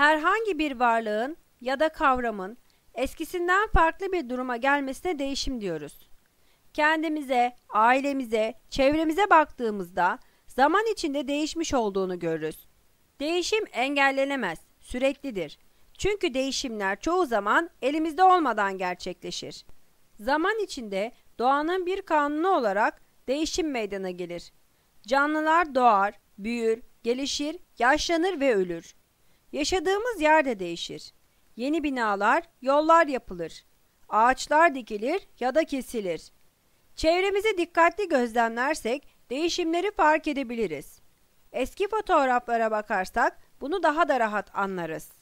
herhangi bir varlığın ya da kavramın eskisinden farklı bir duruma gelmesine değişim diyoruz. Kendimize, ailemize, çevremize baktığımızda zaman içinde değişmiş olduğunu görürüz. Değişim engellenemez, süreklidir. Çünkü değişimler çoğu zaman elimizde olmadan gerçekleşir. Zaman içinde doğanın bir kanunu olarak değişim meydana gelir. Canlılar doğar, büyür, gelişir, yaşlanır ve ölür. Yaşadığımız yerde değişir. Yeni binalar, yollar yapılır. Ağaçlar dikilir ya da kesilir. Çevremizi dikkatli gözlemlersek değişimleri fark edebiliriz. Eski fotoğraflara bakarsak bunu daha da rahat anlarız.